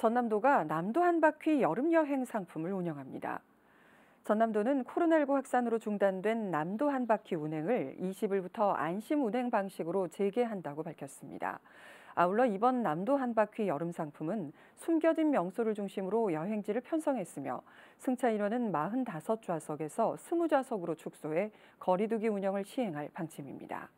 전남도가 남도 한 바퀴 여름 여행 상품을 운영합니다. 전남도는 코로나19 확산으로 중단된 남도 한 바퀴 운행을 20일부터 안심 운행 방식으로 재개한다고 밝혔습니다. 아울러 이번 남도 한 바퀴 여름 상품은 숨겨진 명소를 중심으로 여행지를 편성했으며 승차 인원은 45좌석에서 20좌석으로 축소해 거리두기 운영을 시행할 방침입니다.